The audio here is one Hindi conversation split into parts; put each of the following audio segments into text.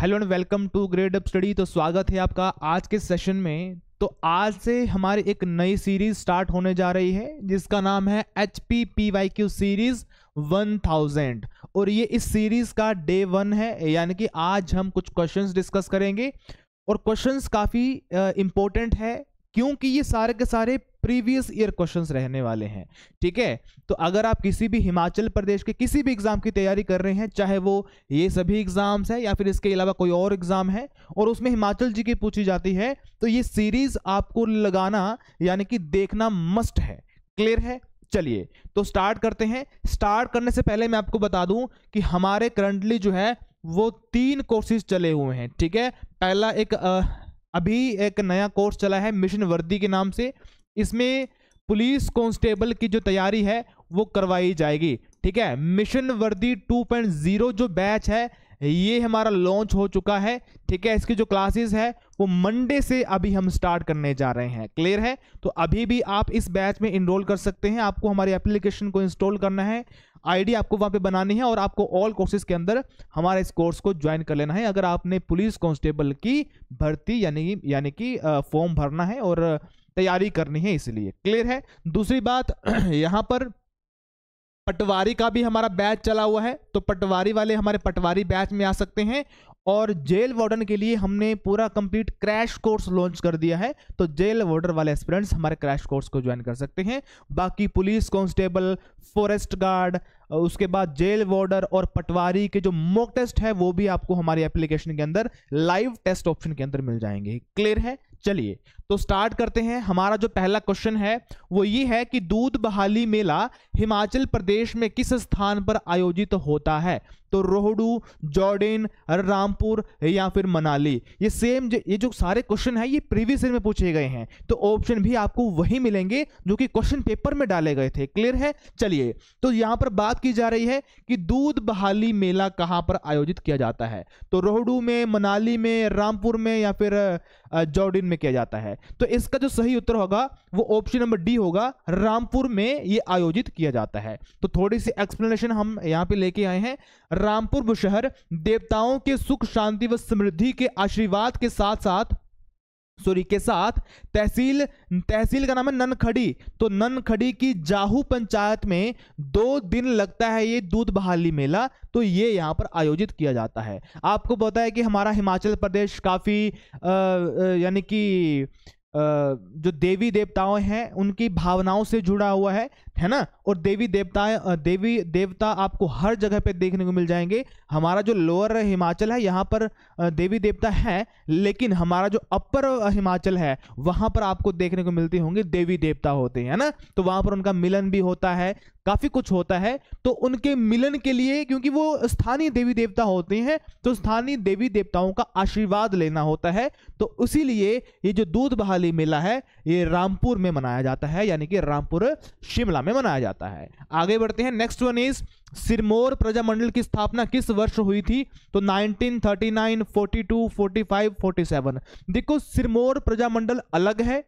hello and welcome to grade up study तो स्वागत है आपका आज के सेशन में तो आज से हमारी एक नई सीरीज स्टार्ट होने जा रही है जिसका नाम है H P P Y Q series 1000 और ये इस सीरीज का डे वन है यानी कि आज हम कुछ क्वेश्चंस डिस्कस करेंगे और क्वेश्चंस काफ़ी इम्पोर्टेंट है क्योंकि ये सारे के सारे प्रीवियस ईयर क्वेश्चन रहने वाले हैं ठीक है तो अगर आप किसी भी हिमाचल प्रदेश के किसी भी एग्जाम की तैयारी कर रहे हैं चाहे वो ये सभी एग्जाम्स है या फिर इसके अलावा कोई और एग्जाम है और उसमें हिमाचल जी की पूछी जाती है तो ये सीरीज आपको लगाना यानी कि देखना मस्ट है क्लियर है चलिए तो स्टार्ट करते हैं स्टार्ट करने से पहले मैं आपको बता दूं कि हमारे करंटली जो है वो तीन कोर्सेज चले हुए हैं ठीक है पहला एक आ, अभी एक नया कोर्स चला है मिशन वर्दी के नाम से इसमें पुलिस कांस्टेबल की जो तैयारी है वो करवाई जाएगी ठीक है मिशन वर्दी 2.0 जो बैच है ये हमारा लॉन्च हो चुका है ठीक है इसकी जो क्लासेस है वो मंडे से अभी हम स्टार्ट करने जा रहे हैं क्लियर है तो अभी भी आप इस बैच में इनरोल कर सकते हैं आपको हमारी एप्लीकेशन को इंस्टॉल करना है आईडी आपको वहाँ पे बनानी है और आपको ऑल कोर्सेज के अंदर हमारे इस कोर्स को ज्वाइन कर लेना है अगर आपने पुलिस कांस्टेबल की भर्ती यानी यानी कि फॉर्म भरना है और तैयारी करनी है इसलिए क्लियर है दूसरी बात यहाँ पर पटवारी का भी हमारा बैच चला हुआ है तो पटवारी वाले हमारे पटवारी बैच में आ सकते हैं और जेल वार्डन के लिए हमने पूरा कंप्लीट क्रैश कोर्स लॉन्च कर दिया है तो जेल वार्डर वाले एस्पिरेंट्स हमारे क्रैश कोर्स को ज्वाइन कर सकते हैं बाकी पुलिस कांस्टेबल फॉरेस्ट गार्ड उसके बाद जेल वार्डर और पटवारी के जो मॉक टेस्ट है वो भी आपको हमारी एप्लीकेशन के अंदर लाइव टेस्ट ऑप्शन के अंदर मिल जाएंगे क्लियर है चलिए तो स्टार्ट करते हैं हमारा जो पहला क्वेश्चन है वो ये है कि दूध बहाली मेला हिमाचल प्रदेश में किस स्थान पर आयोजित होता है तो रोहडू जॉर्डिन रामपुर या फिर मनाली ये सेम ये जो सारे क्वेश्चन है ये प्रीवियस ईयर में पूछे गए हैं तो ऑप्शन भी आपको वही मिलेंगे जो कि क्वेश्चन पेपर में डाले गए थे क्लियर है चलिए तो यहाँ पर बात की जा रही है कि दूध बहाली मेला कहाँ पर आयोजित किया जाता है तो रोहडू में मनाली में रामपुर में या फिर जॉर्डिन में किया जाता है तो इसका जो सही उत्तर होगा वो ऑप्शन नंबर डी होगा रामपुर में ये आयोजित किया जाता है तो थोड़ी सी एक्सप्लेनेशन हम यहाँ पे लेके आए हैं रामपुर शहर देवताओं के सुख शांति व समृद्धि के आशीर्वाद के साथ साथ सॉरी के साथ तहसील तहसील का नाम है ननखड़ी तो ननखड़ी की जाहू पंचायत में दो दिन लगता है ये दूध बहाली मेला तो ये यहाँ पर आयोजित किया जाता है आपको पता है कि हमारा हिमाचल प्रदेश काफ़ी यानी कि जो देवी देवताओं हैं उनकी भावनाओं से जुड़ा हुआ है है ना और देवी देवता देवी देवता आपको हर जगह पे देखने को मिल जाएंगे हमारा जो लोअर हिमाचल है यहाँ पर देवी देवता है लेकिन हमारा जो अपर हिमाचल है वहाँ पर आपको देखने को मिलती होंगी देवी देवता होते हैं ना तो वहाँ पर उनका मिलन भी होता है काफ़ी कुछ होता है तो उनके मिलन के लिए क्योंकि वो स्थानीय देवी देवता होते हैं तो स्थानीय देवी देवताओं का आशीर्वाद लेना होता है तो उसीलिए ये जो दूध बहाली मेला है ये रामपुर में मनाया जाता है यानी कि रामपुर शिमला में मनाया जाता है आगे बढ़ते हैं next one is Sirmaur Prajamandal की स्थापना किस वर्ष हुई थी तो 1939, 42, 45, 47 देखो सिरमौर प्रजामंडल अलग है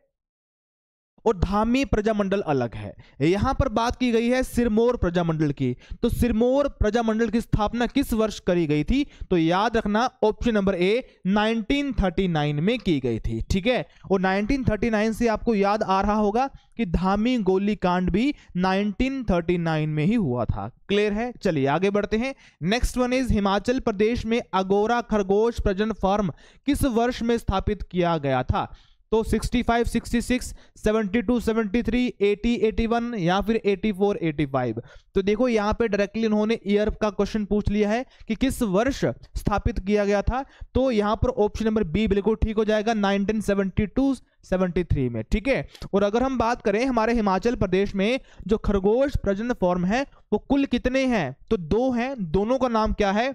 और धामी प्रजामंडल अलग है यहां पर बात की गई है सिरमौर प्रजामंडल की तो सिरमौर प्रजामंडल की स्थापना किस वर्ष करी गई थी तो याद रखना ऑप्शन नंबर ए 1939 में की गई थी ठीक है और 1939 से आपको याद आ रहा होगा कि धामी गोली कांड भी 1939 में ही हुआ था क्लियर है चलिए आगे बढ़ते हैं next one is Himachal Pradesh में अगोरा खरगोश प्रजन फार्म किस वर्ष में स्थापित किया गया था तो 65, 66, 72, 73, 80, 81 या फिर 84, 85 तो देखो यहाँ पे डायरेक्टली इन्होंने ईयर का क्वेश्चन पूछ लिया है कि किस वर्ष स्थापित किया गया था तो यहाँ पर ऑप्शन नंबर बी बिल्कुल ठीक हो जाएगा 1972 73 में ठीक है और अगर हम बात करें हमारे हिमाचल प्रदेश में जो खरगोश प्रजन फॉर्म है वो कुल कितने हैं तो दो हैं दोनों का नाम क्या है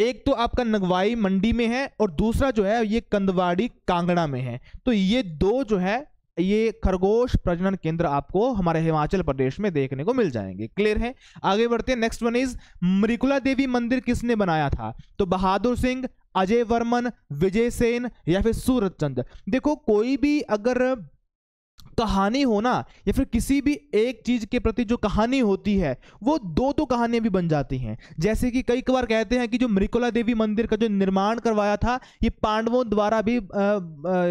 एक तो आपका नगवाई मंडी में है और दूसरा जो है ये कंदवाड़ी कांगड़ा में है तो ये दो जो है ये खरगोश प्रजनन केंद्र आपको हमारे हिमाचल प्रदेश में देखने को मिल जाएंगे क्लियर है आगे बढ़ते हैं next one is Mrikula Devi मंदिर किसने बनाया था तो बहादुर सिंह अजय वर्मन विजय सेन या फिर सूरज चंद देखो कोई भी अगर कहानी होना या फिर किसी भी एक चीज के प्रति जो कहानी होती है वो दो दो तो कहानियां भी बन जाती हैं जैसे कि कई बार कहते हैं कि जो मृकुला देवी मंदिर का जो निर्माण करवाया था ये पांडवों द्वारा भी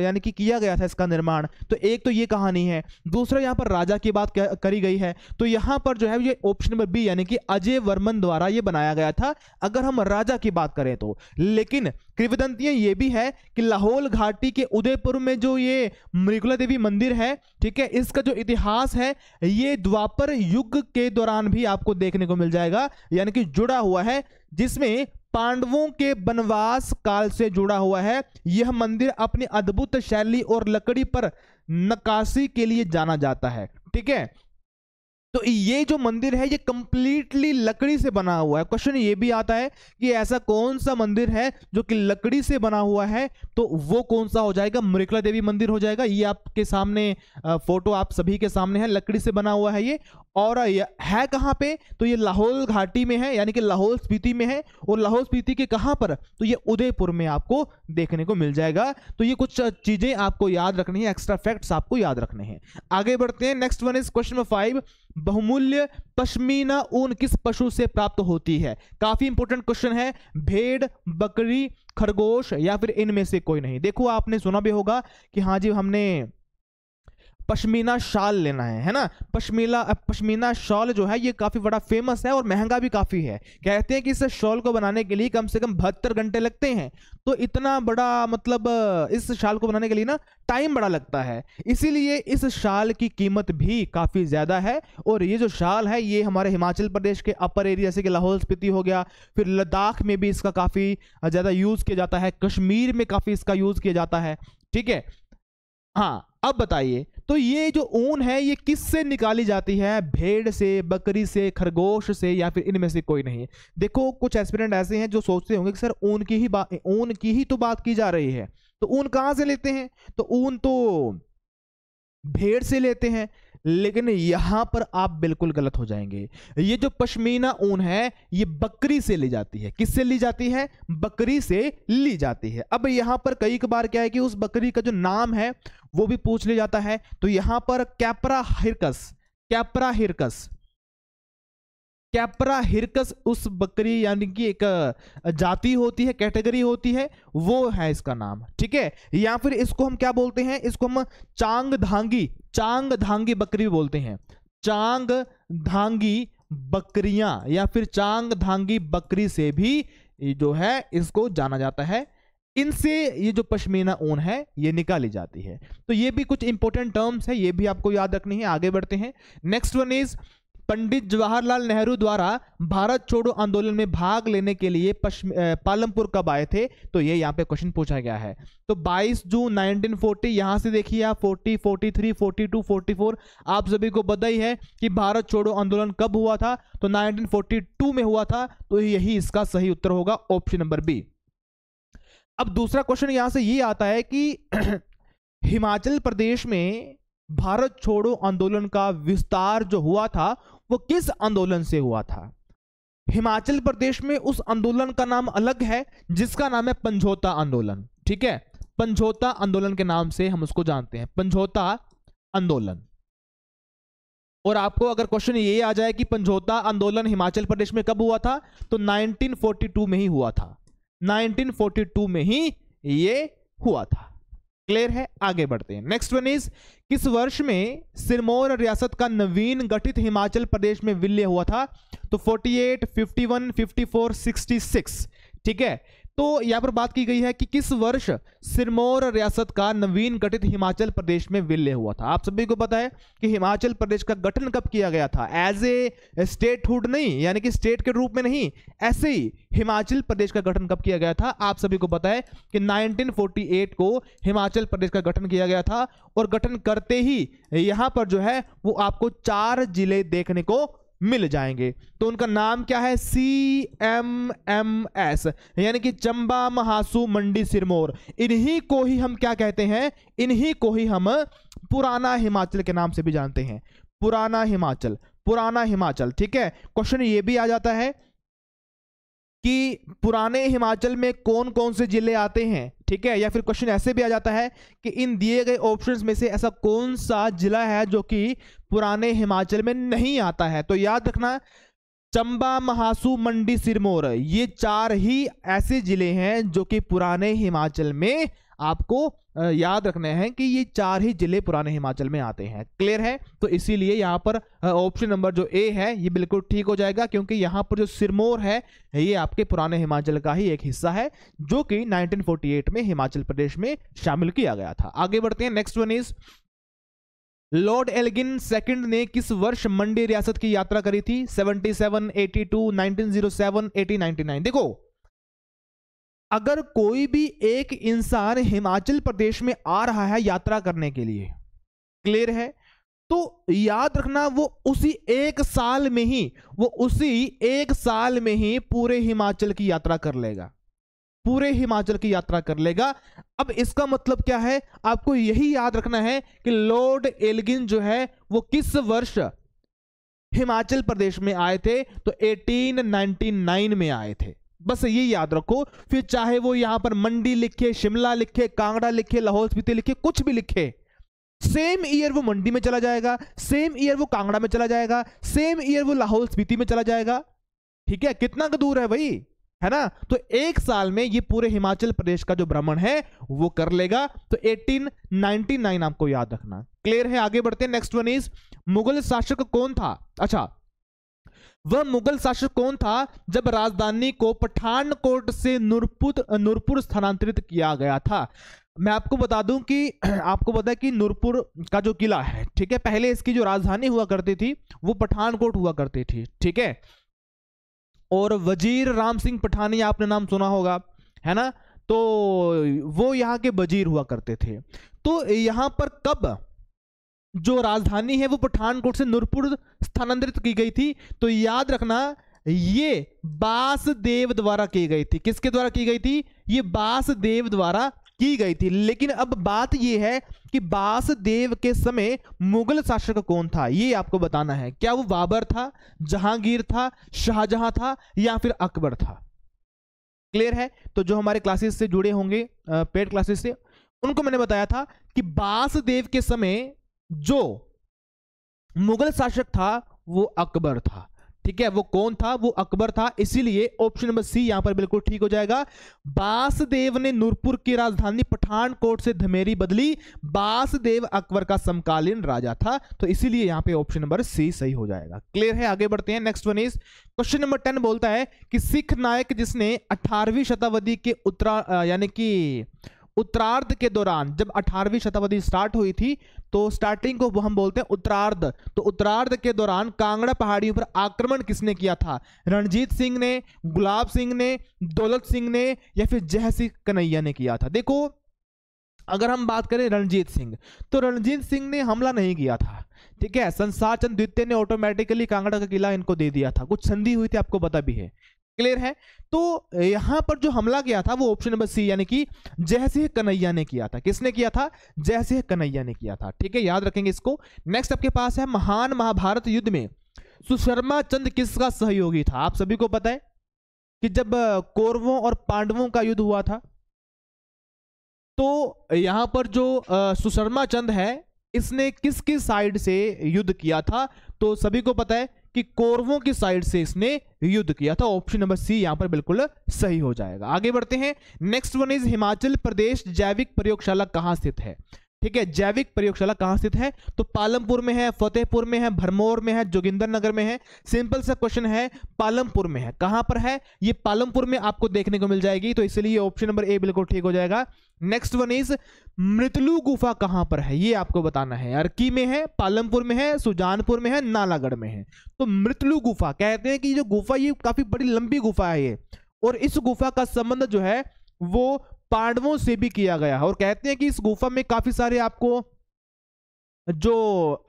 यानी कि किया गया था इसका निर्माण तो एक तो ये कहानी है दूसरा यहाँ पर राजा की बात करी गई है तो यहाँ पर जो है ये ऑप्शन नंबर बी यानी कि अजय वर्मन द्वारा ये बनाया गया था अगर हम राजा की बात करें तो लेकिन किंवदंतियां ये भी है कि लाहौल घाटी के उदयपुर में जो ये मृगुला देवी मंदिर है ठीक है इसका जो इतिहास है ये द्वापर युग के दौरान भी आपको देखने को मिल जाएगा यानी कि जुड़ा हुआ है जिसमें पांडवों के वनवास काल से जुड़ा हुआ है यह मंदिर अपनी अद्भुत शैली और लकड़ी पर नकाशी के लिए जाना जाता है ठीक है तो ये जो मंदिर है ये कंप्लीटली लकड़ी से बना हुआ है क्वेश्चन ये भी आता है कि ऐसा कौन सा मंदिर है जो कि लकड़ी से बना हुआ है तो वो कौन सा हो जाएगा मृकला देवी मंदिर हो जाएगा ये आपके सामने फोटो आप सभी के सामने है लकड़ी से बना हुआ है ये और है कहाँ पे तो ये लाहौल घाटी में है यानी कि लाहौल स्पीति में है और लाहौल स्पीति के कहाँ पर तो ये उदयपुर में आपको देखने को मिल जाएगा तो ये कुछ चीजें आपको याद रखनी है एक्स्ट्रा फैक्ट्स आपको याद रखने हैं आगे बढ़ते हैं next one is question number five बहुमूल्य पश्मीना ऊन किस पशु से प्राप्त होती है काफी इंपॉर्टेंट क्वेश्चन है भेड़ बकरी खरगोश या फिर इनमें से कोई नहीं देखो आपने सुना भी होगा कि हाँ जी हमने पश्मीना शाल लेना है है ना पश्मीला पश्मीना शॉल जो है ये काफ़ी बड़ा फेमस है और महंगा भी काफ़ी है कहते हैं कि इस शॉल को बनाने के लिए कम से कम बहत्तर घंटे लगते हैं तो इतना बड़ा मतलब इस शाल को बनाने के लिए ना टाइम बड़ा लगता है इसीलिए इस शाल की कीमत भी काफ़ी ज़्यादा है और ये जो शाल है ये हमारे हिमाचल प्रदेश के अपर एरिया जैसे कि लाहौल स्पीति हो गया फिर लद्दाख में भी इसका काफ़ी ज़्यादा यूज़ किया जाता है कश्मीर में काफ़ी इसका यूज़ किया जाता है ठीक है हाँ अब बताइए तो ये जो ऊन है ये किस से निकाली जाती है भेड़ से बकरी से खरगोश से या फिर इनमें से कोई नहीं देखो कुछ एस्पिरेंट ऐसे हैं जो सोचते होंगे कि सर ऊन की ही बात ऊन की ही तो बात की जा रही है तो ऊन कहाँ से लेते हैं तो ऊन तो भेड़ से लेते हैं लेकिन यहां पर आप बिल्कुल गलत हो जाएंगे ये जो पश्मीना ऊन है ये बकरी से ली जाती है किससे ली जाती है बकरी से ली जाती है अब यहां पर कई बार क्या है कि उस बकरी का जो नाम है वो भी पूछ लिया जाता है तो यहां पर Capra hircus Capra hircus Capra hircus उस बकरी यानी कि एक जाति होती है कैटेगरी होती है वो है इसका नाम ठीक है या फिर इसको हम क्या बोलते हैं इसको हम चांग धांगी चांग धांगी बकरी बोलते हैं चांग धांगी बकरियां या फिर चांग धांगी बकरी से भी जो है इसको जाना जाता है इनसे ये जो पश्मीना ऊन है ये निकाली जाती है तो ये भी कुछ इंपॉर्टेंट टर्म्स है ये भी आपको याद रखनी है आगे बढ़ते हैं next one is Pandit Jawaharlal Nehru द्वारा भारत छोड़ो आंदोलन में भाग लेने के लिए पालमपुर कब आए थे तो ये यहाँ पे क्वेश्चन पूछा गया है तो 22 जून 1940 फोर्टी यहाँ से देखिए आप 40, 43, 42, 44 आप सभी को पता ही है कि भारत छोड़ो आंदोलन कब हुआ था तो 1942 में हुआ था तो यही इसका सही उत्तर होगा ऑप्शन नंबर बी अब दूसरा क्वेश्चन यहां से ये आता है कि हिमाचल प्रदेश में भारत छोड़ो आंदोलन का विस्तार जो हुआ था वो किस आंदोलन से हुआ था हिमाचल प्रदेश में उस आंदोलन का नाम अलग है जिसका नाम है पंझौता आंदोलन ठीक है पंझौता आंदोलन के नाम से हम उसको जानते हैं पंझौता आंदोलन और आपको अगर क्वेश्चन ये आ जाए कि पंझौता आंदोलन हिमाचल प्रदेश में कब हुआ था तो 1942 में ही हुआ था 1942 में ही ये हुआ था क्लियर है आगे बढ़ते हैं नेक्स्ट वन इज किस वर्ष में सिरमौर रियासत का नवीन गठित हिमाचल प्रदेश में विलय हुआ था तो 48, 51, 54, 66 ठीक है तो यहाँ पर बात की गई है कि किस वर्ष सिरमौर रियासत का नवीन गठित हिमाचल प्रदेश में विलय हुआ था आप सभी को पता है कि हिमाचल प्रदेश का गठन कब किया गया था एज ए स्टेटहुड नहीं यानी कि स्टेट के रूप में नहीं ऐसे ही हिमाचल प्रदेश का गठन कब किया गया था आप सभी को पता है कि 1948 को हिमाचल प्रदेश का गठन किया गया था और गठन करते ही यहाँ पर जो है वो आपको चार जिले देखने को मिल जाएंगे तो उनका नाम क्या है सी एम एम एस यानी कि चंबा महासु मंडी सिरमौर इन्हीं को ही हम क्या कहते हैं इन्हीं को ही हम पुराना हिमाचल के नाम से भी जानते हैं पुराना हिमाचल पुराना हिमाचल ठीक है क्वेश्चन ये भी आ जाता है कि पुराने हिमाचल में कौन कौन से जिले आते हैं ठीक है या फिर क्वेश्चन ऐसे भी आ जाता है कि इन दिए गए ऑप्शंस में से ऐसा कौन सा जिला है जो कि पुराने हिमाचल में नहीं आता है तो याद रखना चंबा महासू मंडी सिरमौर ये चार ही ऐसे जिले हैं जो कि पुराने हिमाचल में आपको याद रखना है कि ये चार ही जिले पुराने हिमाचल में आते हैं क्लियर है तो इसीलिए यहाँ पर ऑप्शन नंबर जो ए है ये बिल्कुल ठीक हो जाएगा क्योंकि यहाँ पर जो सिरमौर है ये आपके पुराने हिमाचल का ही एक हिस्सा है जो कि 1948 में हिमाचल प्रदेश में शामिल किया गया था आगे बढ़ते हैं next one is Lord Elgin second ने किस वर्ष मंडी रियासत की यात्रा करी थी 77, 82, 1907, 1899 देखो अगर कोई भी एक इंसान हिमाचल प्रदेश में आ रहा है यात्रा करने के लिए क्लियर है तो याद रखना वो उसी एक साल में ही वो उसी एक साल में ही पूरे हिमाचल की यात्रा कर लेगा पूरे हिमाचल की यात्रा कर लेगा अब इसका मतलब क्या है आपको यही याद रखना है कि लॉर्ड एलगिन जो है वो किस वर्ष हिमाचल प्रदेश में आए थे तो 1899 में आए थे बस ये याद रखो फिर चाहे वो यहां पर मंडी लिखे शिमला लिखे कांगड़ा लिखे लाहौल स्पीति लिखे कुछ भी लिखे सेम ईयर वो मंडी में चला जाएगा सेम ईयर वो कांगड़ा में चला जाएगा सेम ईयर वो लाहौल स्पीति में चला जाएगा ठीक है कितना का दूर है भाई है ना तो एक साल में ये पूरे हिमाचल प्रदेश का जो भ्रमण है वो कर लेगा तो 1899 आपको याद रखना क्लियर है आगे बढ़ते हैं नेक्स्ट वन इज मुगल शासक कौन था अच्छा वह मुगल शासक कौन था जब राजधानी को पठानकोट से नूरपुर नूरपुर स्थानांतरित किया गया था मैं आपको बता दूं कि आपको पता कि नूरपुर का जो किला है ठीक है पहले इसकी जो राजधानी हुआ करती थी वो पठानकोट हुआ करती थी ठीक है और वजीर राम सिंह पठानी आपने नाम सुना होगा है ना तो वो यहाँ के वजीर हुआ करते थे तो यहाँ पर कब जो राजधानी है वो पठानकोट से नूरपुर स्थानांतरित की गई थी तो याद रखना ये बासदेव द्वारा की गई थी किसके द्वारा की गई थी ये बासदेव द्वारा की गई थी लेकिन अब बात यह है कि बासदेव के समय मुगल शासक कौन था ये आपको बताना है क्या वो बाबर था जहांगीर था शाहजहां था या फिर अकबर था क्लियर है तो जो हमारे क्लासेस से जुड़े होंगे पेड क्लासेस से उनको मैंने बताया था कि बासदेव के समय जो मुगल शासक था वो अकबर था ठीक है वो कौन था वो अकबर था इसीलिए ऑप्शन नंबर सी यहां पर बिल्कुल ठीक हो जाएगा बासदेव ने नूरपुर की राजधानी पठानकोट से धमेरी बदली बासदेव अकबर का समकालीन राजा था तो इसीलिए यहां पे ऑप्शन नंबर सी सही हो जाएगा क्लियर है आगे बढ़ते हैं next one is question number ten बोलता है कि सिख नायक जिसने अठारहवीं शताब्दी के उत्तरा यानी कि उत्तरार्ध के दौरान जब 18वीं शताब्दी स्टार्ट हुई थी तो स्टार्टिंग को हम बोलते हैं उत्तरार्ध तो उत्तरार्ध के दौरान कांगड़ा पहाड़ियों पर आक्रमण किसने किया था रणजीत सिंह ने गुलाब सिंह ने दौलत सिंह ने या फिर जय सिंह कन्हैया ने किया था देखो अगर हम बात करें रणजीत सिंह तो रणजीत सिंह ने हमला नहीं किया था ठीक है संसार चंद द्वितीय ने ऑटोमेटिकली कांगड़ा का किला इनको दे दिया था कुछ संधि हुई थी आपको पता भी है क्लियर है तो यहां पर जो हमला किया था वो ऑप्शन नंबर सी यानी कि सिंह कन्हैया ने किया था किसने किया था सिंह कन्हैया ने किया था ठीक है याद रखेंगे इसको नेक्स्ट आपके पास है महान महाभारत युद्ध में सुशर्मा चंद किसका सहयोगी था आप सभी को पता है कि जब कौरवों और पांडवों का युद्ध हुआ था तो यहां पर जो सुशर्मा चंद है इसने किसकी साइड से युद्ध किया था तो सभी को पता है कि कौरवों की साइड से इसने युद्ध किया था ऑप्शन नंबर सी यहां पर बिल्कुल सही हो जाएगा आगे बढ़ते हैं next one is Himachal Pradesh जैविक प्रयोगशाला कहां स्थित है ठीक है जैविक प्रयोगशाला कहां स्थित है तो पालमपुर में है फतेहपुर में है भरमौर में है जोगिंदर नगर में है सिंपल सा क्वेश्चन है पालमपुर में है कहां पर है ये पालमपुर में आपको देखने को मिल जाएगी तो इसलिए ऑप्शन नंबर ए बिल्कुल ठीक हो जाएगा नेक्स्ट वन इज मृतलू गुफा कहां पर है ये आपको बताना है अर्की में है पालमपुर में है सुजानपुर में है नालागढ़ में है तो मृतलू गुफा कहते हैं कि जो गुफा ये काफी बड़ी लंबी गुफा है ये और इस गुफा का संबंध जो है वो पांडवों से भी किया गया और कहते हैं कि इस गुफा में काफी सारे आपको जो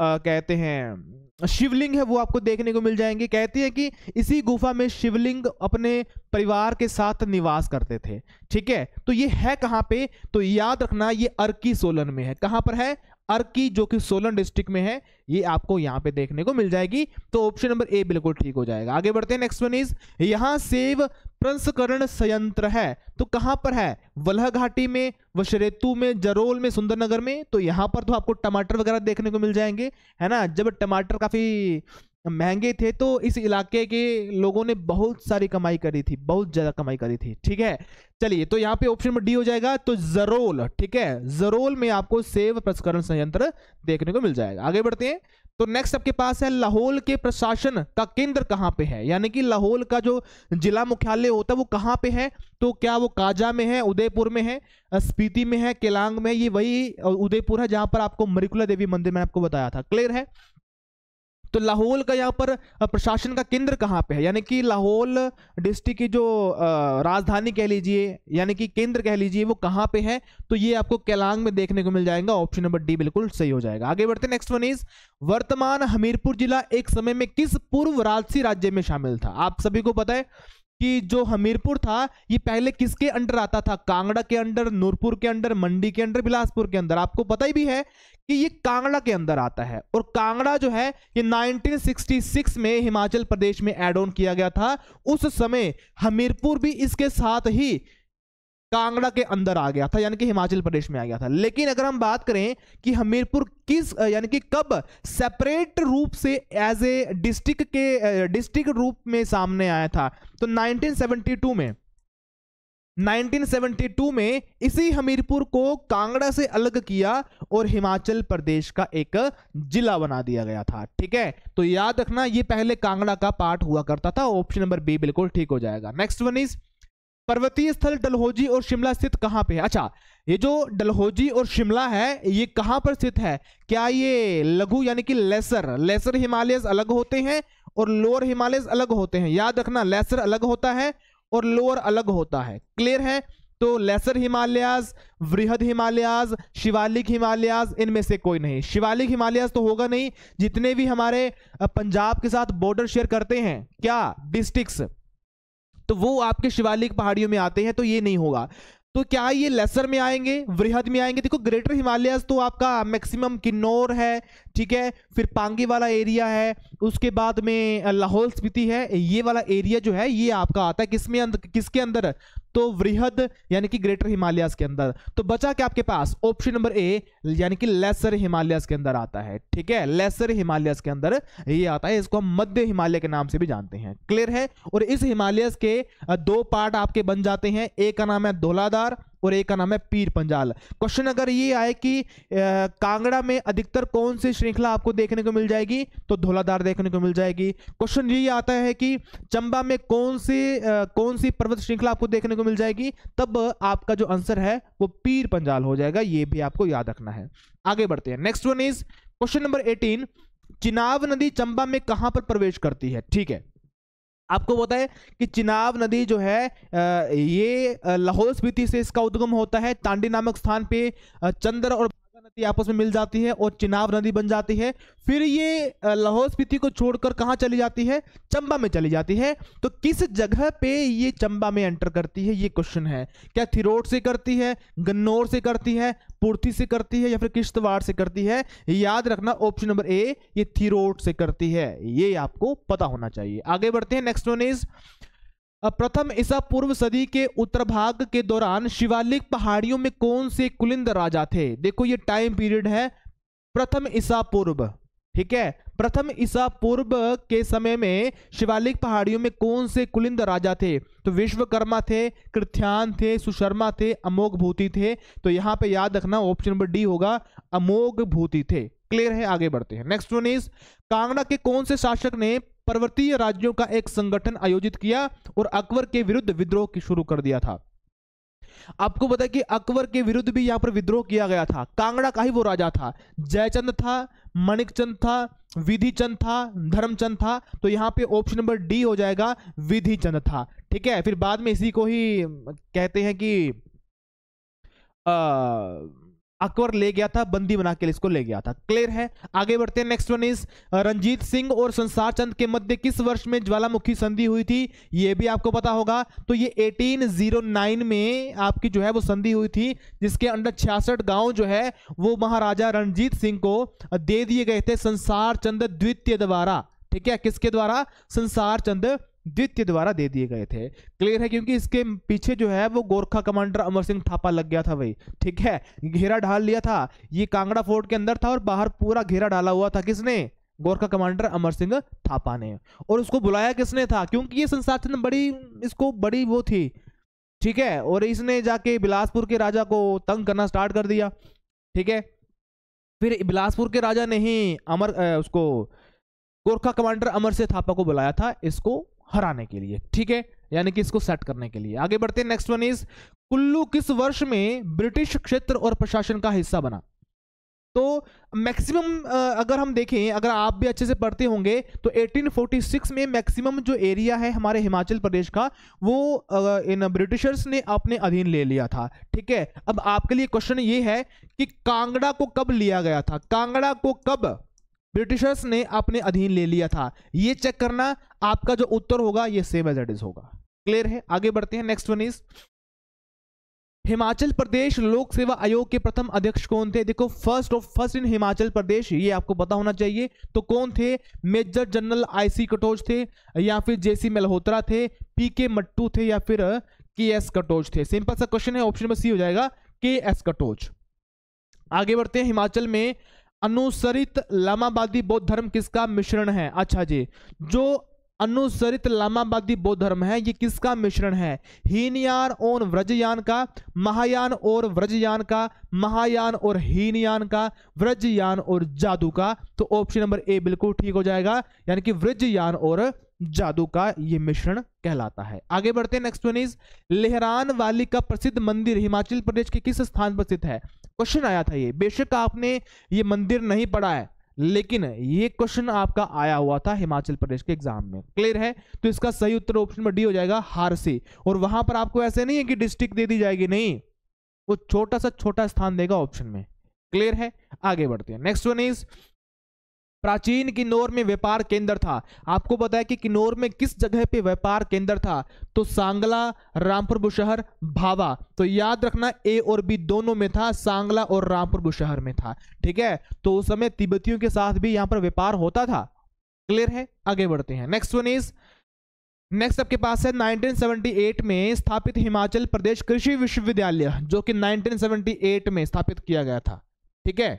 आ, कहते हैं शिवलिंग है वो आपको देखने को मिल जाएंगे कहते हैं कि इसी गुफा में शिवलिंग अपने परिवार के साथ निवास करते थे ठीक है तो ये है कहाँ पे तो याद रखना ये अर्की सोलन में है कहाँ पर है अर्की जो कि सोलन डिस्ट्रिक्ट में है ये आपको यहां पे देखने को मिल जाएगी तो ऑप्शन नंबर ए बिल्कुल ठीक हो जाएगा आगे बढ़ते हैं नेक्स्ट वन इज यहां सेव प्रंसकरण संयंत्र है तो कहां पर है वलह घाटी में वशरेतु में जरोल में सुंदरनगर में तो यहां पर तो आपको टमाटर वगैरह देखने को मिल जाएंगे है ना जब टमाटर काफ़ी महंगे थे तो इस इलाके के लोगों ने बहुत सारी कमाई करी थी बहुत ज्यादा कमाई करी थी ठीक है चलिए तो यहाँ पे ऑप्शन नंबर डी हो जाएगा तो जरोल ठीक है जरोल में आपको सेव प्रस्करण संयंत्र देखने को मिल जाएगा आगे बढ़ते हैं तो नेक्स्ट आपके पास है लाहौल के प्रशासन का केंद्र कहाँ पे है यानी कि लाहौल का जो जिला मुख्यालय होता है वो कहाँ पे है तो क्या वो काजा में है उदयपुर में है स्पीति में है केलांग में ये वही उदयपुर है जहां पर आपको मरिकुला देवी मंदिर मैंने आपको बताया था क्लियर है तो लाहौल का यहाँ पर प्रशासन का केंद्र कहाँ पे है यानी कि लाहौल डिस्ट्रिक्ट की जो राजधानी कह लीजिए यानी कि केंद्र कह लीजिए वो कहाँ पे है तो ये आपको केलांग में देखने को मिल जाएगा ऑप्शन नंबर डी बिल्कुल सही हो जाएगा आगे बढ़ते नेक्स्ट वन इज वर्तमान हमीरपुर जिला एक समय में किस पूर्व राजसी राज्य में शामिल था आप सभी को पता है कि जो हमीरपुर था ये पहले किसके अंडर आता था कांगड़ा के अंडर नूरपुर के अंडर मंडी के अंडर बिलासपुर के अंदर आपको पता ही भी है कि ये कांगड़ा के अंदर आता है और कांगड़ा जो है ये 1966 में हिमाचल प्रदेश में एड ऑन किया गया था उस समय हमीरपुर भी इसके साथ ही कांगड़ा के अंदर आ गया था यानी कि हिमाचल प्रदेश में आ गया था लेकिन अगर हम बात करें कि हमीरपुर किस यानी कि कब सेपरेट रूप से एज ए डिस्ट्रिक्ट के डिस्ट्रिक्ट रूप में सामने आया था तो 1972 में 1972 में इसी हमीरपुर को कांगड़ा से अलग किया और हिमाचल प्रदेश का एक जिला बना दिया गया था ठीक है तो याद रखना ये पहले कांगड़ा का पार्ट हुआ करता था ऑप्शन नंबर बी बिल्कुल ठीक हो जाएगा नेक्स्ट वन इज पर्वतीय स्थल डलहौजी और शिमला स्थित कहाँ पे है अच्छा ये जो डलहौजी और शिमला है ये कहाँ पर स्थित है क्या ये लघु यानी कि लेसर लेसर हिमालयस अलग होते हैं और लोअर हिमालयस अलग होते हैं याद रखना लेसर अलग होता है और लोअर अलग होता है क्लियर है तो लेसर हिमालयाज वृहद हिमालयाज शिवालिक हिमालयाज इनमें से कोई नहीं शिवालिक हिमालयाज तो होगा नहीं जितने भी हमारे पंजाब के साथ बॉर्डर शेयर करते हैं क्या डिस्ट्रिक्स तो वो आपके शिवालिक पहाड़ियों में आते हैं तो ये नहीं होगा तो क्या ये लेसर में आएंगे वृहद में आएंगे देखो ग्रेटर हिमालयस तो आपका मैक्सिमम किन्नौर है ठीक है फिर पांगी वाला एरिया है उसके बाद में लाहौल स्पीति है ये वाला एरिया जो है ये आपका आता है किसमें अंदर किसके अंदर तो वृहद यानी कि ग्रेटर हिमालयस के अंदर तो बचा क्या आपके पास ऑप्शन नंबर ए यानी कि लेसर हिमालयस के अंदर आता है ठीक है लेसर हिमालयस के अंदर ये आता है इसको हम मध्य हिमालय के नाम से भी जानते हैं क्लियर है और इस हिमालयस के दो पार्ट आपके बन जाते हैं एक का नाम है धोलाधार और एक का नाम है पीर पंजाल क्वेश्चन अगर ये आए कि कांगड़ा में अधिकतर कौन सी श्रृंखला आपको देखने को मिल जाएगी तो धोलाधार देखने को मिल जाएगी क्वेश्चन ये आता है कि चंबा में कौन सी कौन सी पर्वत श्रृंखला आपको देखने को मिल जाएगी तब आपका जो आंसर है वो पीर पंजाल हो जाएगा ये भी आपको याद रखना है आगे बढ़ते हैं next one is question number eighteen Chenab नदी चंबा में कहां पर प्रवेश करती है ठीक है आपको पता है कि चिनाब नदी जो है ये लाहौल स्पीति से इसका उद्गम होता है तांडी नामक स्थान पे चंद्र और नदी आपस में मिल जाती है और चिनाब नदी बन जाती है फिर ये लाहौल स्पीति को छोड़कर कहाँ चली जाती है चंबा में चली जाती है तो किस जगह पे ये चंबा में एंटर करती है ये क्वेश्चन है क्या थिरोड से करती है गन्नौर से करती है पुर्थी से करती है या फिर किश्तवाड़ से करती है याद रखना ऑप्शन नंबर ए ये थिरोड से करती है ये आपको पता होना चाहिए आगे बढ़ते हैं नेक्स्ट वन इज प्रथम ईसा पूर्व सदी के उत्तर भाग के दौरान शिवालिक पहाड़ियों में कौन से कुलिंद राजा थे देखो ये टाइम पीरियड है प्रथम ईसा पूर्व ठीक है प्रथम ईसा पूर्व के समय में शिवालिक पहाड़ियों में कौन से कुलिंद राजा थे तो विश्वकर्मा थे कृथ्यान थे सुशर्मा थे अमोघ भूति थे तो यहाँ पे याद रखना ऑप्शन नंबर डी होगा अमोघ भूति थे क्लियर है आगे बढ़ते हैं नेक्स्ट वन इज कांगड़ा के कौन से शासक ने पर्वतीय राज्यों का एक संगठन आयोजित किया और अकबर के विरुद्ध विद्रोह की शुरू कर दिया था आपको पता है कि अकबर के विरुद्ध भी यहां पर विद्रोह किया गया था कांगड़ा का ही वो राजा था जयचंद था मणिकचंद था विधिचंद था धर्मचंद था तो यहां पे ऑप्शन नंबर डी हो जाएगा विधिचंद था ठीक है फिर बाद में इसी को ही कहते हैं कि आ, अकबर ले गया था बंदी बना के इसको ले गया था क्लियर है आगे बढ़ते हैं next one is Ranjit Singh और संसार चंद के मध्य किस वर्ष में ज्वालामुखी संधि हुई थी ये भी आपको पता होगा तो ये 1809 में आपकी जो है वो संधि हुई थी जिसके अंडर छियासठ गांव जो है वो महाराजा रणजीत सिंह को दे दिए गए थे संसार चंद द्वितीय द्वारा ठीक है किसके द्वारा संसार चंद द्वितीय द्वारा दे दिए गए थे क्लियर है क्योंकि इसके पीछे जो है वो गोरखा कमांडर अमर सिंह थापा लग गया था भाई ठीक है घेरा ढाल लिया था ये कांगड़ा फोर्ट के अंदर था और बाहर पूरा घेरा डाला हुआ था किसने गोरखा कमांडर अमर सिंह थापा ने और उसको बुलाया किसने था क्योंकि ये संसाधन बड़ी इसको बड़ी वो थी ठीक है और इसने जाके बिलासपुर के राजा को तंग करना स्टार्ट कर दिया ठीक है फिर बिलासपुर के राजा ने ही अमर आ, उसको गोरखा कमांडर अमर सिंह थापा को बुलाया था इसको हराने के लिए ठीक है यानी कि इसको सेट करने के लिए आगे बढ़ते हैं नेक्स्ट वन इज कुल्लू किस वर्ष में ब्रिटिश क्षेत्र और प्रशासन का हिस्सा बना तो मैक्सिमम अगर हम देखें अगर आप भी अच्छे से पढ़ते होंगे तो 1846 में मैक्सिमम जो एरिया है हमारे हिमाचल प्रदेश का वो इन ब्रिटिशर्स ने अपने अधीन ले लिया था ठीक है अब आपके लिए क्वेश्चन ये है कि कांगड़ा को कब लिया गया था कांगड़ा को कब ब्रिटिशर्स ने अपने अधीन ले लिया था ये चेक करना आपका जो उत्तर होगा ये सेम एज एट इज होगा क्लियर है आगे बढ़ते हैं next one is Himachal Pradesh लोक सेवा आयोग के प्रथम अध्यक्ष कौन थे देखो first of first in Himachal Pradesh ये आपको पता होना चाहिए तो कौन थे मेजर जनरल आईसी कटोच थे या फिर जेसी मल्होत्रा थे पीके मट्टू थे या फिर के एस कटोच थे सिंपल सा क्वेश्चन है ऑप्शन नंबर सी हो जाएगा के एस कटोच आगे बढ़ते हैं हिमाचल में अनुसरित लामाबादी बौद्ध धर्म किसका मिश्रण है अच्छा जी जो अनुसरित लामाबादी बौद्ध धर्म है ये किसका मिश्रण है हीनयान और व्रजयान का महायान और व्रजयान का महायान और हीनयान का व्रजयान और जादू का तो ऑप्शन नंबर ए बिल्कुल ठीक हो जाएगा यानी कि व्रजयान और जादू का ये मिश्रण कहलाता है आगे बढ़ते हैं नेक्स्ट वन इज लेहरान वाली का प्रसिद्ध मंदिर हिमाचल प्रदेश के किस स्थान पर स्थित है क्वेश्चन आया था ये बेशक आपने ये मंदिर नहीं पढ़ा है लेकिन ये क्वेश्चन आपका आया हुआ था हिमाचल प्रदेश के एग्जाम में क्लियर है तो इसका सही उत्तर ऑप्शन में डी हो जाएगा हारसी और वहां पर आपको ऐसे नहीं है कि डिस्ट्रिक्ट दे दी जाएगी नहीं वो छोटा सा छोटा स्थान देगा ऑप्शन में क्लियर है आगे बढ़ते हैं नेक्स्ट वन इज प्राचीन किन्नौर में व्यापार केंद्र था आपको बताया कि किन्नौर में किस जगह पे व्यापार केंद्र था तो सांगला रामपुर बुशहर भावा तो याद रखना ए और बी दोनों में था सांगला और रामपुर बुशहर में था ठीक है तो उस समय तिब्बतियों के साथ भी यहां पर व्यापार होता था क्लियर है आगे बढ़ते हैं नेक्स्ट वन इज नेक्स्ट आपके पास है 1978 में स्थापित हिमाचल प्रदेश कृषि विश्वविद्यालय जो कि 1978 में स्थापित किया गया था ठीक है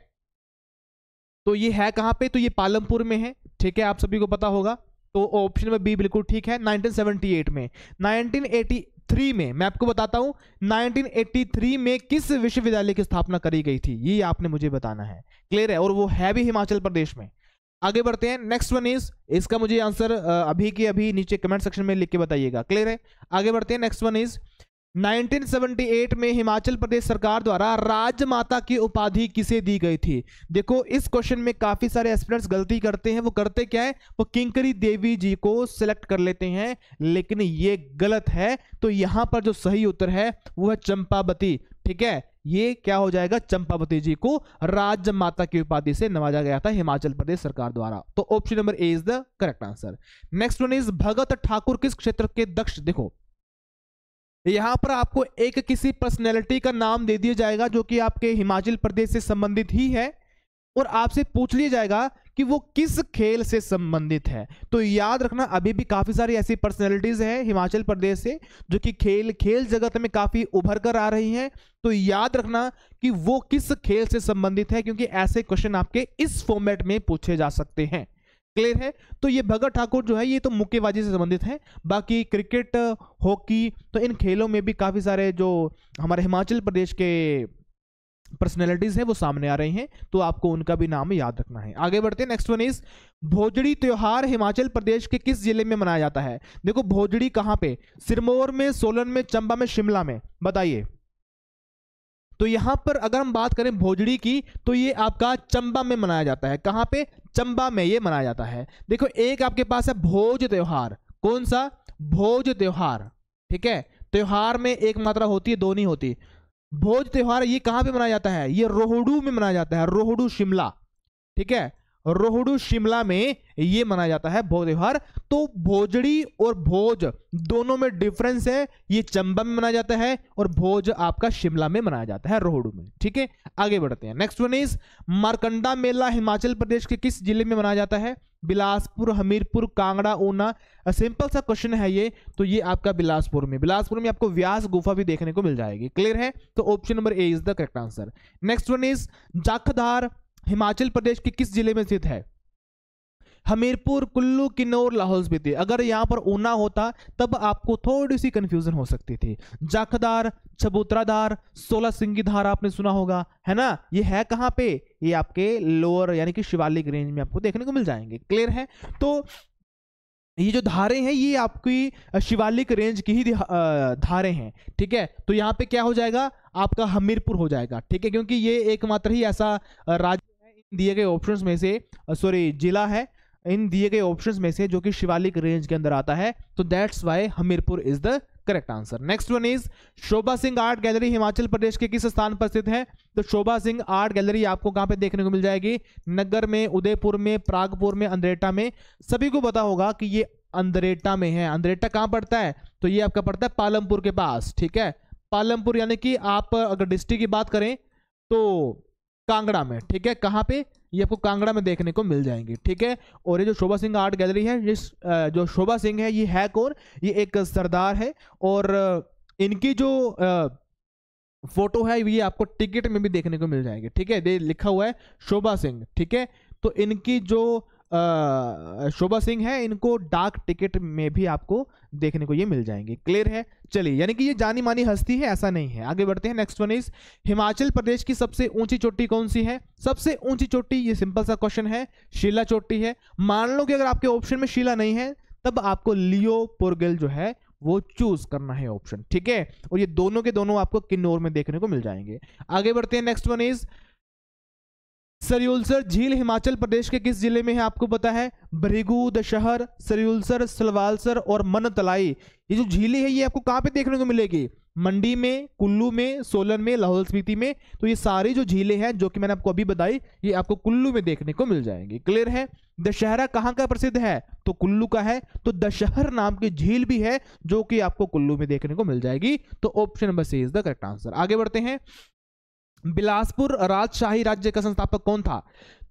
तो ये है कहाँ पे तो ये पालमपुर में है ठीक है आप सभी को पता होगा तो ऑप्शन में बी बिल्कुल ठीक है 1978 में 1983 में मैं आपको बताता हूं 1983 में किस विश्वविद्यालय की स्थापना करी गई थी ये आपने मुझे बताना है क्लियर है और वो है भी हिमाचल प्रदेश में आगे बढ़ते हैं नेक्स्ट वन इज इसका मुझे आंसर अभी के अभी नीचे कमेंट सेक्शन में लिख के बताइएगा क्लियर है आगे बढ़ते हैं नेक्स्ट वन इज 1978 में हिमाचल प्रदेश सरकार द्वारा राजमाता की उपाधि किसे दी गई थी देखो इस क्वेश्चन में काफी सारे एस्पिरेंट्स गलती करते हैं वो करते क्या है वो किंकरी देवी जी को सिलेक्ट कर लेते हैं लेकिन ये गलत है तो यहां पर जो सही उत्तर है वो है चंपावती ठीक है ये क्या हो जाएगा चंपावती जी को राज्य माता की उपाधि से नवाजा गया था हिमाचल प्रदेश सरकार द्वारा तो option number A is the correct answer next one is Bhagat Thakur किस क्षेत्र के दक्ष देखो यहाँ पर आपको एक किसी पर्सनैलिटी का नाम दे दिया जाएगा जो कि आपके हिमाचल प्रदेश से संबंधित ही है और आपसे पूछ लिया जाएगा कि वो किस खेल से संबंधित है तो याद रखना अभी भी काफ़ी सारी ऐसी पर्सनैलिटीज़ हैं हिमाचल प्रदेश से जो कि खेल खेल जगत में काफ़ी उभर कर आ रही हैं तो याद रखना कि वो किस खेल से संबंधित है क्योंकि ऐसे क्वेश्चन आपके इस फॉर्मेट में पूछे जा सकते हैं क्लियर है तो ये भगत ठाकुर जो है ये तो मुक्केबाजी से संबंधित है बाकी क्रिकेट हॉकी तो इन खेलों में भी काफ़ी सारे जो हमारे हिमाचल प्रदेश के पर्सनैलिटीज़ हैं वो सामने आ रही हैं तो आपको उनका भी नाम याद रखना है आगे बढ़ते हैं नेक्स्ट वन इज भोजड़ी त्यौहार हिमाचल प्रदेश के किस जिले में मनाया जाता है देखो भोजड़ी कहाँ पे सिरमौर में सोलन में चंबा में शिमला में बताइए तो यहाँ पर अगर हम बात करें भोजड़ी की तो ये आपका चंबा में मनाया जाता है कहाँ पे चंबा में ये मनाया जाता है देखो एक आपके पास है भोज त्यौहार कौन सा भोज त्यौहार ठीक है त्यौहार में एक मात्रा होती है दो नहीं होती भोज त्यौहार ये कहाँ पे मनाया जाता है ये रोहड़ू में मनाया जाता है रोहड़ू शिमला ठीक है रोहडू शिमला में ये मनाया जाता है भोज त्योहार तो भोजड़ी और भोज दोनों में डिफरेंस है ये चंबा में मनाया जाता है और भोज आपका शिमला में मनाया जाता है रोहडू में ठीक है आगे बढ़ते हैं नेक्स्ट वन इज मारकंडा मेला हिमाचल प्रदेश के किस जिले में मनाया जाता है बिलासपुर हमीरपुर कांगड़ा ऊना सिंपल सा क्वेश्चन है ये तो ये आपका बिलासपुर में बिलासपुर में आपको व्यास गुफा भी देखने को मिल जाएगी क्लियर है तो option number A is the correct answer next one is Jakhdhar Himachal Pradesh के किस जिले में स्थित है हमीरपुर कुल्लू किन्नौर लाहौल स्पीति अगर यहाँ पर ऊना होता तब आपको थोड़ी सी कन्फ्यूजन हो सकती थी जाखदार चबूतरादार सोलह सिंगी धार आपने सुना होगा है ना ये है कहाँ पे ये आपके लोअर यानी कि शिवालिक रेंज में आपको देखने को मिल जाएंगे क्लियर है तो ये जो धारे हैं ये आपकी शिवालिक रेंज की ही धारे हैं ठीक है तो यहाँ पे क्या हो जाएगा आपका हमीरपुर हो जाएगा ठीक है क्योंकि ये एकमात्र ही ऐसा राज्य दिए गए ऑप्शंस में से सॉरी जिला है इन दिए गए ऑप्शंस में से जो कि शिवालिक रेंज के अंदर आता है तो that's why Hamirpur is the correct answer next one is Shobha Singh art gallery Himachal Pradesh के किस स्थान पर स्थित है तो शोभा सिंह आर्ट गैलरी आपको कहां पे देखने को मिल जाएगी नगर में उदयपुर में प्रागपुर में अंद्रेटा में सभी को पता होगा कि ये अंद्रेटा में है अंद्रेटा कहां पड़ता है तो ये आपका पड़ता है पालमपुर के पास ठीक है पालमपुर यानी कि आप अगर डिस्ट्रिक्ट की बात करें तो कांगड़ा में ठीक है कहाँ पे ये आपको कांगड़ा में देखने को मिल जाएंगे ठीक है और ये जो शोभा सिंह आर्ट गैलरी है ये जो शोभा सिंह है ये है कौन ये एक सरदार है और इनकी जो फोटो है ये आपको टिकट में भी देखने को मिल जाएगी ठीक है ये लिखा हुआ है शोभा सिंह ठीक है तो इनकी जो शोभा सिंह है इनको डाक टिकट में भी आपको देखने को ये मिल जाएंगे क्लियर है चलिए यानी कि ये जानी मानी हस्ती है ऐसा नहीं है आगे बढ़ते हैं next one is Himachal Pradesh की सबसे ऊंची चोटी कौन सी है सबसे ऊंची चोटी ये सिंपल सा क्वेश्चन है शीला चोटी है मान लो कि अगर आपके ऑप्शन में शीला नहीं है तब आपको लियो पुरगिल जो है वो चूज करना है ऑप्शन ठीक है और ये दोनों के दोनों आपको किन्नौर में देखने को मिल जाएंगे आगे बढ़ते हैं नेक्स्ट वन इज सरयुलसर झील हिमाचल प्रदेश के किस जिले में है आपको पता है भृगु दशहर सरयुलसर सलवालसर और मन तलाई ये जो झीलें है ये आपको कहाँ पे देखने को मिलेगी मंडी में कुल्लू में सोलन में लाहौल स्पीति में तो ये सारी जो झीलें हैं जो कि मैंने आपको अभी बताई ये आपको कुल्लू में देखने को मिल जाएंगी क्लियर है दशहरा कहाँ का प्रसिद्ध है तो कुल्लू का है तो दशहर नाम की झील भी है जो कि आपको कुल्लू में देखने को मिल जाएगी तो option number C is the correct answer आगे बढ़ते हैं बिलासपुर राजशाही राज्य का संस्थापक कौन था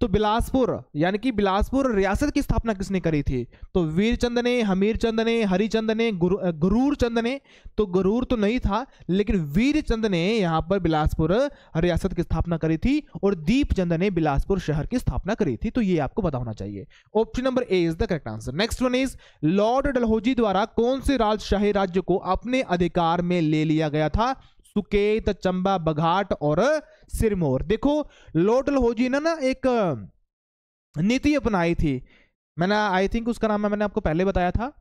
तो बिलासपुर यानी कि बिलासपुर रियासत की स्थापना किसने करी थी तो वीरचंद ने हमीरचंद ने हरिचंद ने गुरूर चंद ने तो गुरूर तो नहीं था लेकिन वीरचंद ने यहां पर बिलासपुर रियासत की स्थापना करी थी और दीपचंद ने बिलासपुर शहर की स्थापना करी थी तो ये आपको पता होना चाहिए option number A is the correct answer next one is Lord Dalhousie द्वारा कौन से राजशाही राज्य को अपने अधिकार में ले लिया गया था सुकेत चंबा बघाट और सिरमौर देखो लोटल लहोजी ने ना एक नीति अपनाई थी मैंने आई थिंक उसका नाम मैंने आपको पहले बताया था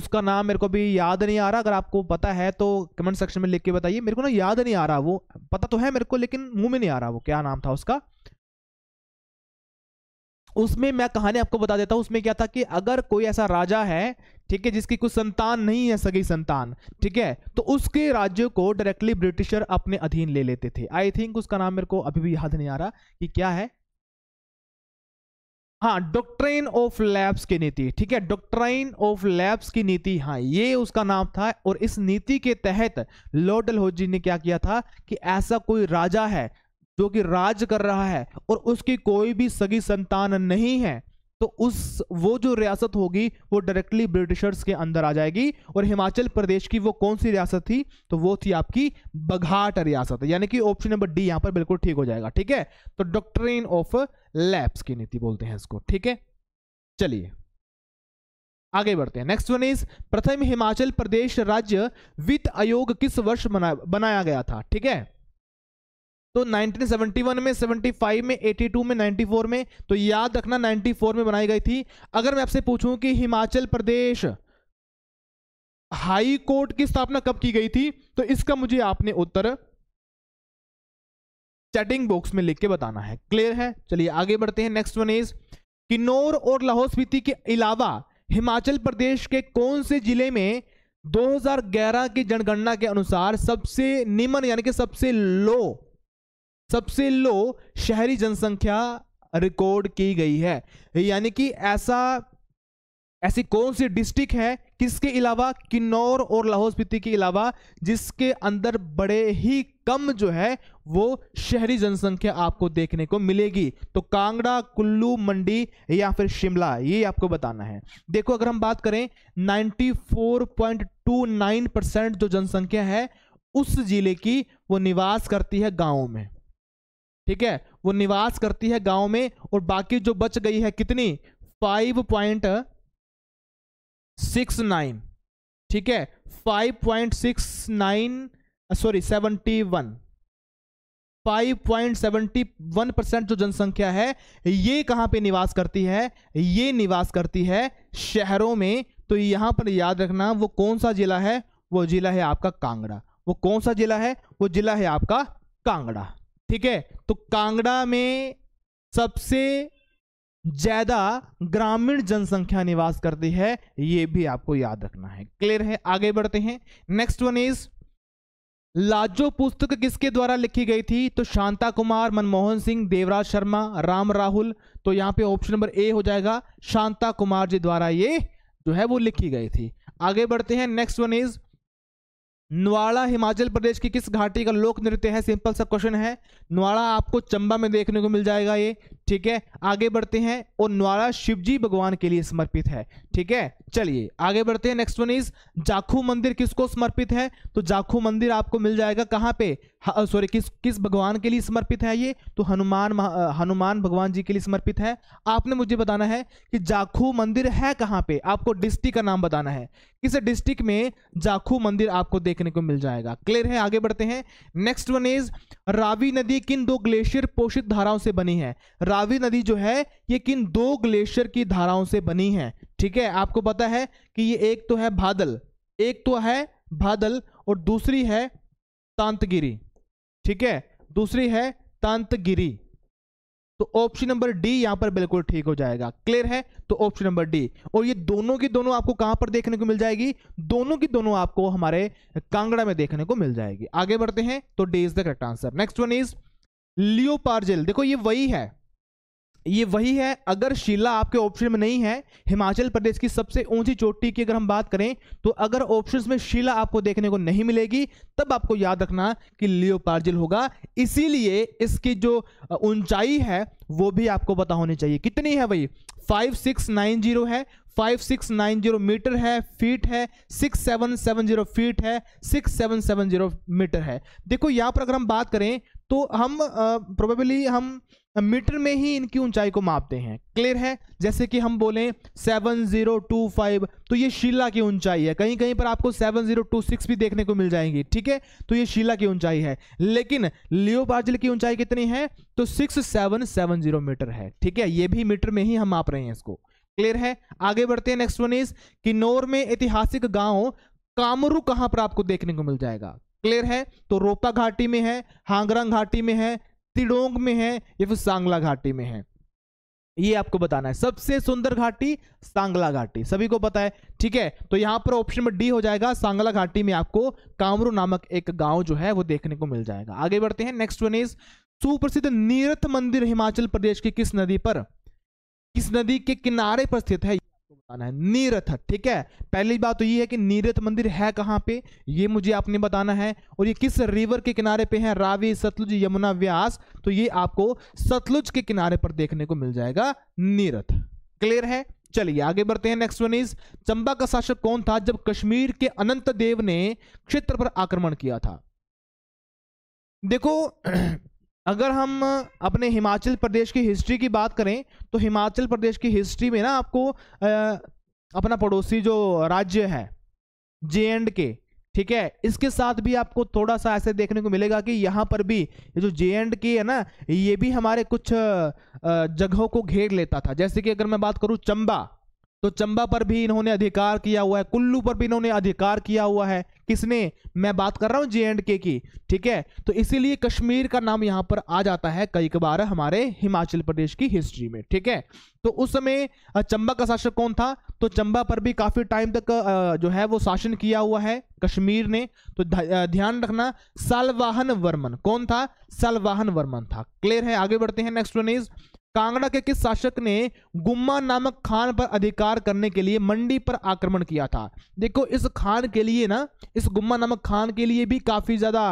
उसका नाम मेरे को भी याद नहीं आ रहा अगर आपको पता है तो कमेंट सेक्शन में लिख के बताइए मेरे को ना याद नहीं आ रहा वो पता तो है मेरे को लेकिन मुंह में नहीं आ रहा वो क्या नाम था उसका उसमें मैं कहानी आपको बता देता हूँ उसमें क्या था कि अगर कोई ऐसा राजा है ठीक है जिसकी कुछ संतान नहीं है सगी संतान ठीक है तो उसके राज्य को डायरेक्टली ब्रिटिशर अपने अधीन ले लेते थे आई थिंक उसका नाम मेरे को अभी भी याद नहीं आ रहा कि क्या है हाँ डॉक्ट्रेन ऑफ लैब्स की नीति ठीक है डॉक्ट्रेन ऑफ लैब्स की नीति हाँ ये उसका नाम था और इस नीति के तहत लॉर्ड डलहौजी ने क्या किया था कि ऐसा कोई राजा है जो कि राज कर रहा है और उसकी कोई भी सगी संतान नहीं है तो उस वो जो रियासत होगी वो डायरेक्टली ब्रिटिशर्स के अंदर आ जाएगी और हिमाचल प्रदेश की वो कौन सी रियासत थी तो वो थी आपकी बघाट रियासत यानी कि ऑप्शन नंबर डी यहां पर बिल्कुल ठीक हो जाएगा ठीक है तो डॉक्ट्रेन ऑफ लैब्स की नीति बोलते हैं इसको ठीक है चलिए आगे बढ़ते हैं नेक्स्ट वन इज प्रथम हिमाचल प्रदेश राज्य वित्त आयोग किस वर्ष बना, बनाया गया था ठीक है तो 1971 में 75 में 82 में 94 में तो याद रखना 94 में बनाई गई थी अगर मैं आपसे पूछूं कि हिमाचल प्रदेश हाई कोर्ट की स्थापना कब की गई थी तो इसका मुझे आपने उत्तर चैटिंग बॉक्स में लिख के बताना है क्लियर है चलिए आगे बढ़ते हैं नेक्स्ट वन इज किन्नौर और लाहौल स्पीति के अलावा हिमाचल प्रदेश के कौन से जिले में 2011 की जनगणना के अनुसार सबसे निम्न यानी कि सबसे लो सबसे लो शहरी जनसंख्या रिकॉर्ड की गई है यानी कि ऐसा ऐसी कौन सी डिस्ट्रिक्ट है किसके अलावा किन्नौर और लाहौल स्पीति के अलावा जिसके अंदर बड़े ही कम जो है वो शहरी जनसंख्या आपको देखने को मिलेगी तो कांगड़ा कुल्लू मंडी या फिर शिमला ये आपको बताना है देखो अगर हम बात करें 94.29 परसेंट जो जनसंख्या है उस जिले की वो निवास करती है गाँव में ठीक है वो निवास करती है गांव में और बाकी जो बच गई है कितनी फाइव पॉइंट सिक्स नाइन ठीक है five point six nine sorry seventy one five point seventy one percent जो जनसंख्या है ये कहाँ पे निवास करती है ये निवास करती है शहरों में तो यहां पर याद रखना वो कौन सा जिला है वो जिला है आपका कांगड़ा वो कौन सा जिला है वो जिला है आपका कांगड़ा ठीक है तो कांगड़ा में सबसे ज्यादा ग्रामीण जनसंख्या निवास करती है यह भी आपको याद रखना है क्लियर है आगे बढ़ते हैं नेक्स्ट वन इज लाजो पुस्तक किसके द्वारा लिखी गई थी तो शांता कुमार मनमोहन सिंह देवराज शर्मा राम राहुल तो यहां पे ऑप्शन नंबर ए हो जाएगा शांता कुमार जी द्वारा ये जो है वो लिखी गई थी आगे बढ़ते हैं next one is Nawada Himachal Pradesh की किस घाटी का लोक नृत्य है सिंपल सा क्वेश्चन है नवाड़ा आपको चंबा में देखने को मिल जाएगा ये ठीक है आगे बढ़ते हैं और न्वारा शिवजी भगवान के लिए समर्पित है ठीक है चलिए आगे बढ़ते हैं नेक्स्ट वन इज जाखू मंदिर किसको समर्पित है तो जाखू मंदिर आपको मिल जाएगा कहाँ पे सॉरी किस किस भगवान के लिए समर्पित है ये तो हनुमान हनुमान भगवान जी के लिए समर्पित है आपने मुझे बताना है कि जाखू मंदिर है कहाँ पे आपको डिस्ट्रिक्ट का नाम बताना है किस डिस्ट्रिक्ट में जाखू मंदिर आपको देखने को मिल जाएगा क्लियर है आगे बढ़ते हैं नेक्स्ट वन इज रावी नदी किन दो ग्लेशियर पोषित धाराओं से बनी है रावी नदी जो है ये किन दो ग्लेशियर की धाराओं से बनी है ठीक है आपको पता है कि ये एक तो है भादल एक तो है भादल और दूसरी है तांतगिरी ठीक है दूसरी है तांतगिरी तो ऑप्शन नंबर डी यहां पर बिल्कुल ठीक हो जाएगा क्लियर है तो ऑप्शन नंबर डी और ये दोनों की दोनों आपको कहां पर देखने को मिल जाएगी दोनों की दोनों आपको हमारे कांगड़ा में देखने को मिल जाएगी आगे बढ़ते हैं तो D is the correct answer next one is Leo Pargial देखो ये वही है ये वही है अगर शिला आपके ऑप्शन में नहीं है हिमाचल प्रदेश की सबसे ऊंची चोटी की अगर हम बात करें तो अगर ऑप्शंस में शिला आपको देखने को नहीं मिलेगी तब आपको याद रखना कि लियो पार्जिल होगा इसीलिए इसकी जो ऊंचाई है वो भी आपको पता होनी चाहिए कितनी है नाइन 5690 है five six nine zero metre है फीट है six seven seven zero feet है six seven seven zero metre है देखो यहाँ पर अगर हम बात करें तो हम प्रोबेबली uh, हम मीटर में ही इनकी ऊंचाई को मापते हैं क्लियर है जैसे कि हम बोलें सेवन जीरो टू फाइव तो ये शीला की ऊंचाई है कहीं कहीं पर आपको सेवन जीरो टू सिक्स भी देखने को मिल जाएंगी ठीक है तो ये शीला की ऊंचाई है लेकिन लियो पार्जल की ऊंचाई कितनी है तो six seven seven zero metre है ठीक है ये भी मीटर में ही हम माप रहे हैं इसको क्लियर है आगे बढ़ते हैं नेक्स्ट वन इज किन्नौर में ऐतिहासिक गांव कामरू कहां पर आपको देखने को मिल जाएगा क्लियर है तो रोपा घाटी में है हांगरंग घाटी में है तिडोंग में है या फिर सांगला घाटी में है ये आपको बताना है सबसे सुंदर घाटी सांगला घाटी सभी को पता है ठीक है तो यहां पर ऑप्शन में डी हो जाएगा सांगला घाटी में आपको कामरू नामक एक गांव जो है वो देखने को मिल जाएगा आगे बढ़ते हैं नेक्स्ट वन इज सुप्रसिद्ध नीरथ मंदिर हिमाचल प्रदेश की किस नदी पर किस नदी के किनारे पर स्थित है बताना है नीरथ ठीक है पहली बात तो ये है कि नीरथ मंदिर है कहाँ पे ये मुझे आपने बताना है और ये किस रिवर के किनारे पे है रावी सतलुज यमुना व्यास तो ये आपको सतलुज के किनारे पर देखने को मिल जाएगा नीरथ क्लियर है चलिए आगे बढ़ते हैं नेक्स्ट वन इज चंबा का शासक कौन था जब कश्मीर के अनंत देव ने क्षेत्र पर आक्रमण किया था देखो अगर हम अपने हिमाचल प्रदेश की हिस्ट्री की बात करें तो हिमाचल प्रदेश की हिस्ट्री में ना आपको आ, अपना पड़ोसी जो राज्य है जे एंड के ठीक है इसके साथ भी आपको थोड़ा सा ऐसे देखने को मिलेगा कि यहाँ पर भी ये जो जे एंड के है ना ये भी हमारे कुछ जगहों को घेर लेता था जैसे कि अगर मैं बात करूँ चंबा तो चंबा पर भी इन्होंने अधिकार किया हुआ है कुल्लू पर भी इन्होंने अधिकार किया हुआ है किसने मैं बात कर रहा हूं जे एंड के की ठीक है तो इसीलिए कश्मीर का नाम यहां पर आ जाता है कई बार हमारे हिमाचल प्रदेश की हिस्ट्री में ठीक है तो उस समय चंबा का शासक कौन था तो चंबा पर भी काफी टाइम तक जो है वो शासन किया हुआ है कश्मीर ने तो ध्यान रखना सालवाहन वर्मन कौन था सालवाहन वर्मन था क्लियर है आगे बढ़ते हैं नेक्स्ट वन इज कांगड़ा के किस शासक ने गुम्मा नामक खान पर अधिकार करने के लिए मंडी पर आक्रमण किया था देखो इस खान के लिए ना इस गुम्मा नामक खान के लिए भी काफी ज्यादा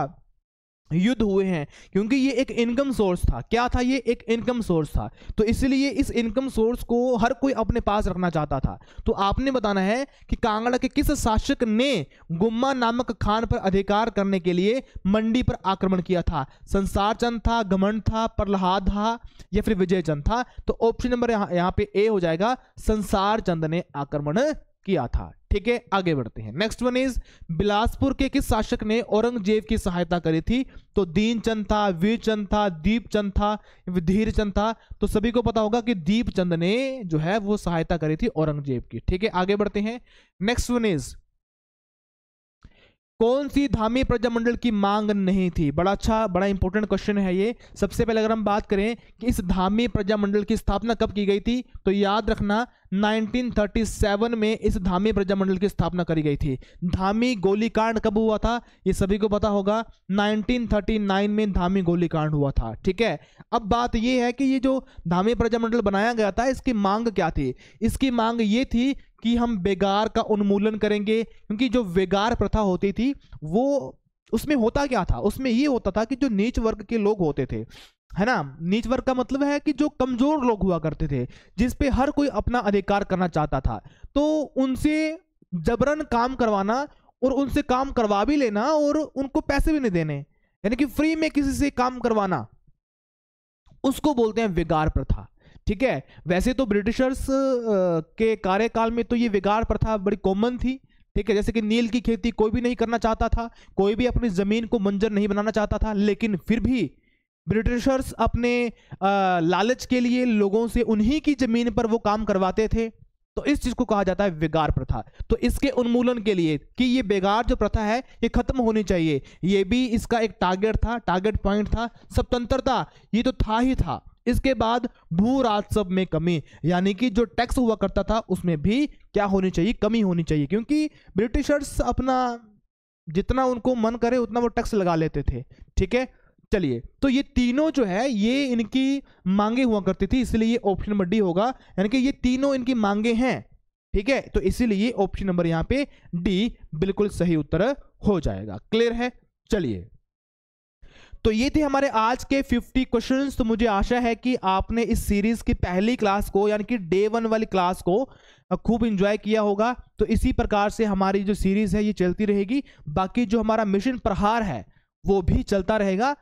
युद्ध हुए हैं क्योंकि ये एक इनकम सोर्स था क्या था ये एक इनकम सोर्स था तो इसलिए इस इनकम सोर्स को हर कोई अपने पास रखना चाहता था तो आपने बताना है कि कांगड़ा के किस शासक ने गुम्मा नामक खान पर अधिकार करने के लिए मंडी पर आक्रमण किया था संसार चंद था घमंड था प्रहलाद था या फिर विजय चंद था तो ऑप्शन नंबर यहाँ यहाँ पे ए हो जाएगा संसार चंद ने आक्रमण किया था ठीक है आगे बढ़ते हैं नेक्स्ट वन इज बिलासपुर के किस शासक ने औरंगजेब की सहायता करी थी तो दीनचंद था वीरचंद था दीपचंद था धीरचंद था तो सभी को पता होगा कि दीपचंद ने जो है वो सहायता करी थी औरंगजेब की ठीक है आगे बढ़ते हैं नेक्स्ट वन इज कौन सी धामी प्रजामंडल की मांग नहीं थी बड़ा अच्छा बड़ा इंपॉर्टेंट क्वेश्चन है ये सबसे पहले अगर हम बात करें कि इस धामी प्रजामंडल की स्थापना कब की गई थी तो याद रखना 1937 में इस धामी प्रजामंडल की स्थापना करी गई थी धामी गोलीकांड कब हुआ था ये सभी को पता होगा 1939 में धामी गोलीकांड हुआ था ठीक है अब बात ये है कि ये जो धामी प्रजामंडल बनाया गया था इसकी मांग क्या थी इसकी मांग ये थी कि हम बेगार का उन्मूलन करेंगे क्योंकि जो बेगार प्रथा होती थी वो उसमें होता क्या था उसमें ये होता था कि जो नीच वर्ग के लोग होते थे है ना नीच वर्ग का मतलब है कि जो कमजोर लोग हुआ करते थे जिस पे हर कोई अपना अधिकार करना चाहता था तो उनसे जबरन काम करवाना और उनसे काम करवा भी लेना और उनको पैसे भी नहीं देने यानी कि फ्री में किसी से काम करवाना उसको बोलते हैं विगार प्रथा ठीक है वैसे तो ब्रिटिशर्स के कार्यकाल में तो ये विगार प्रथा बड़ी कॉमन थी ठीक है जैसे कि नील की खेती कोई भी नहीं करना चाहता था कोई भी अपनी ज़मीन को मंजर नहीं बनाना चाहता था लेकिन फिर भी ब्रिटिशर्स अपने लालच के लिए लोगों से उन्हीं की ज़मीन पर वो काम करवाते थे तो इस चीज़ को कहा जाता है विगार प्रथा तो इसके उन्मूलन के लिए कि ये बेगार जो प्रथा है ये खत्म होनी चाहिए ये भी इसका एक टारगेट था टारगेट पॉइंट था स्वतंत्रता ये तो था ही था इसके बाद भू राजस्व में कमी यानी कि जो टैक्स हुआ करता था उसमें भी क्या होनी चाहिए कमी होनी चाहिए क्योंकि ब्रिटिशर्स अपना जितना उनको मन करे उतना वो टैक्स लगा लेते थे ठीक है चलिए तो ये तीनों जो है ये इनकी मांगे हुआ करती थी इसलिए ये ऑप्शन नंबर डी होगा यानी कि ये तीनों इनकी मांगे हैं ठीक है तो इसीलिए ऑप्शन नंबर यहाँ पे डी बिल्कुल सही उत्तर हो जाएगा क्लियर है चलिए तो ये थे हमारे आज के 50 क्वेश्चंस तो मुझे आशा है कि आपने इस सीरीज की पहली क्लास को यानी कि डे वन वाली क्लास को खूब इंजॉय किया होगा तो इसी प्रकार से हमारी जो सीरीज है ये चलती रहेगी बाकी जो हमारा मिशन प्रहार है वो भी चलता रहेगा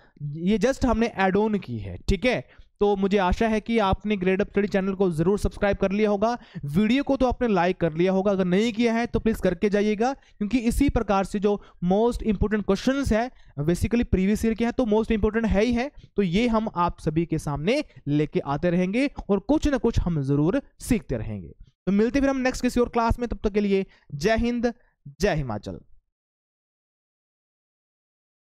ये जस्ट हमने एड ऑन की है ठीक है तो मुझे आशा है कि आपने ग्रेड अप स्टडी चैनल को ज़रूर सब्सक्राइब कर लिया होगा वीडियो को तो आपने लाइक कर लिया होगा अगर नहीं किया है तो प्लीज़ करके जाइएगा क्योंकि इसी प्रकार से जो मोस्ट इंपोर्टेंट क्वेश्चन है बेसिकली प्रीवियस ईयर के हैं तो मोस्ट इंपोर्टेंट है ही है तो ये हम आप सभी के सामने लेके आते रहेंगे और कुछ ना कुछ हम ज़रूर सीखते रहेंगे तो मिलते फिर हम नेक्स्ट किसी और क्लास में तब तक के लिए जय हिंद जय हिमाचल